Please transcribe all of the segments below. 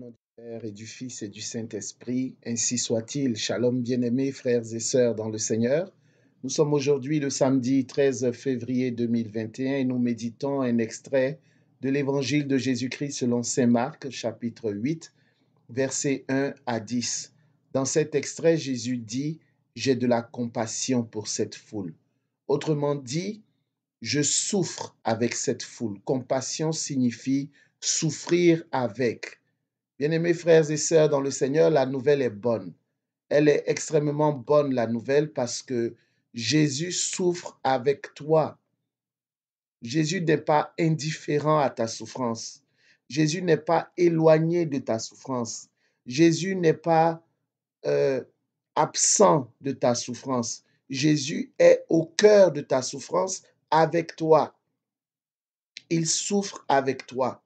nom du Père et du Fils et du Saint-Esprit, ainsi soit-il. Shalom bien-aimés, frères et sœurs dans le Seigneur. Nous sommes aujourd'hui le samedi 13 février 2021 et nous méditons un extrait de l'Évangile de Jésus-Christ selon Saint Marc, chapitre 8, versets 1 à 10. Dans cet extrait, Jésus dit, J'ai de la compassion pour cette foule. Autrement dit, je souffre avec cette foule. Compassion signifie souffrir avec. Bien-aimés frères et sœurs dans le Seigneur, la nouvelle est bonne. Elle est extrêmement bonne, la nouvelle, parce que Jésus souffre avec toi. Jésus n'est pas indifférent à ta souffrance. Jésus n'est pas éloigné de ta souffrance. Jésus n'est pas euh, absent de ta souffrance. Jésus est au cœur de ta souffrance avec toi. Il souffre avec toi.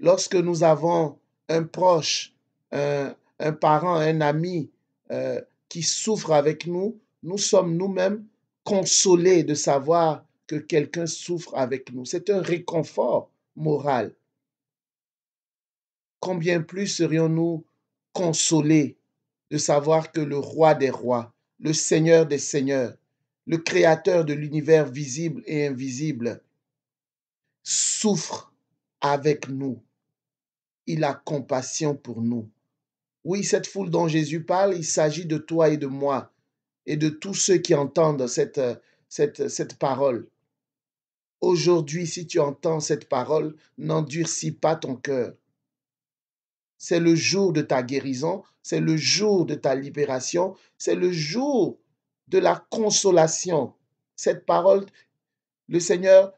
Lorsque nous avons un proche, un, parent, un ami euh, qui souffre avec nous, nous sommes nous-mêmes consolés de savoir que quelqu'un souffre avec nous. C'est un réconfort moral. Combien plus serions-nous consolés de savoir que le roi des rois, le Seigneur des Seigneurs, le Créateur de l'univers visible et invisible, souffre avec nous il a compassion pour nous. Oui, cette foule dont Jésus parle, il s'agit de toi et de moi, et de tous ceux qui entendent cette, cette, cette parole. Aujourd'hui, si tu entends cette parole, n'endurcis pas ton cœur. C'est le jour de ta guérison, c'est le jour de ta libération, c'est le jour de la consolation. Cette parole, le Seigneur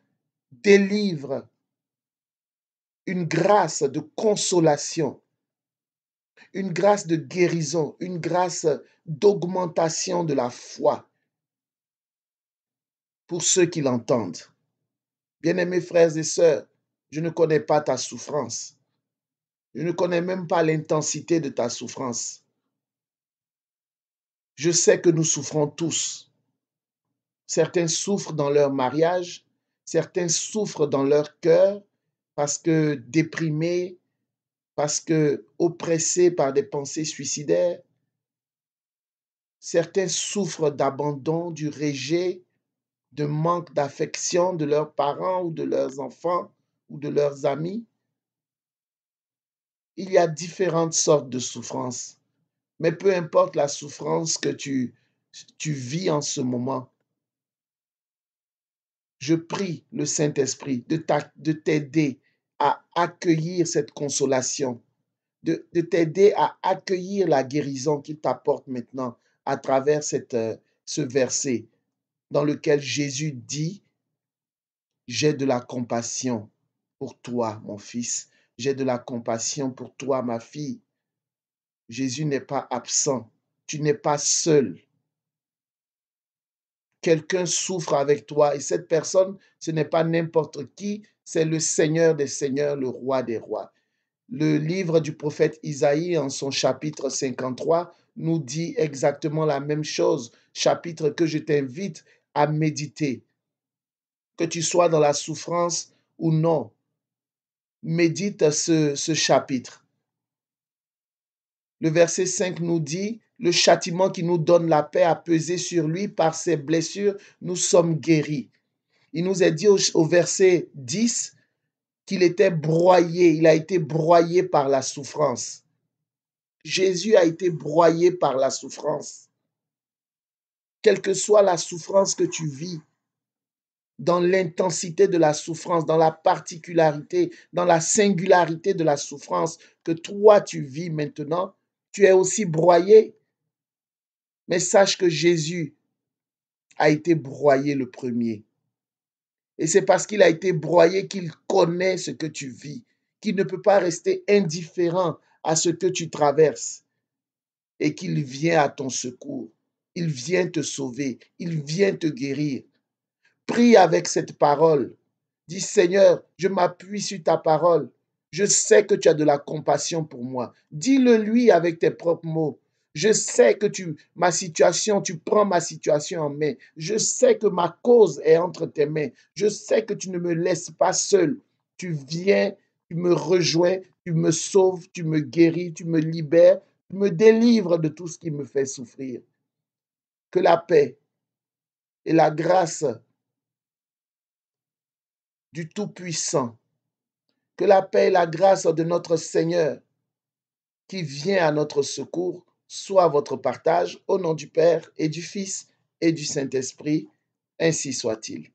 délivre une grâce de consolation, une grâce de guérison, une grâce d'augmentation de la foi pour ceux qui l'entendent. Bien-aimés frères et sœurs, je ne connais pas ta souffrance. Je ne connais même pas l'intensité de ta souffrance. Je sais que nous souffrons tous. Certains souffrent dans leur mariage, certains souffrent dans leur cœur, parce que déprimés, parce que oppressés par des pensées suicidaires. Certains souffrent d'abandon, du rejet, de manque d'affection de leurs parents ou de leurs enfants ou de leurs amis. Il y a différentes sortes de souffrances, mais peu importe la souffrance que tu, tu vis en ce moment, je prie le Saint-Esprit de t'aider à accueillir cette consolation, de, t'aider à accueillir la guérison qu'il t'apporte maintenant à travers cette, euh, ce verset dans lequel Jésus dit, j'ai de la compassion pour toi, mon fils, j'ai de la compassion pour toi, ma fille. Jésus n'est pas absent, tu n'es pas seul. Quelqu'un souffre avec toi et cette personne, ce n'est pas n'importe qui, c'est le Seigneur des Seigneurs, le Roi des Rois. Le livre du prophète Isaïe, en son chapitre 53, nous dit exactement la même chose, chapitre que je t'invite à méditer. Que tu sois dans la souffrance ou non, médite ce, chapitre. Le verset 5 nous dit, le châtiment qui nous donne la paix a pesé sur lui, par ses blessures, nous sommes guéris. Il nous a dit au, au verset 10 qu'il était broyé, il a été broyé par la souffrance. Jésus a été broyé par la souffrance. Quelle que soit la souffrance que tu vis, dans l'intensité de la souffrance, dans la particularité, dans la singularité de la souffrance que toi tu vis maintenant, tu es aussi broyé. Mais sache que Jésus a été broyé le premier. Et c'est parce qu'il a été broyé qu'il connaît ce que tu vis, qu'il ne peut pas rester indifférent à ce que tu traverses et qu'il vient à ton secours. Il vient te sauver, il vient te guérir. Prie avec cette parole. Dis Seigneur, je m'appuie sur ta parole. Je sais que tu as de la compassion pour moi. Dis-le lui avec tes propres mots. Je sais que tu, ma situation, tu prends ma situation en main. Je sais que ma cause est entre tes mains. Je sais que tu ne me laisses pas seul. Tu viens, tu me rejoins, tu me sauves, tu me guéris, tu me libères, tu me délivres de tout ce qui me fait souffrir. Que la paix et la grâce du Tout-Puissant, que la paix et la grâce de notre Seigneur qui vient à notre secours soit votre partage au nom du Père et du Fils et du Saint-Esprit, ainsi soit-il.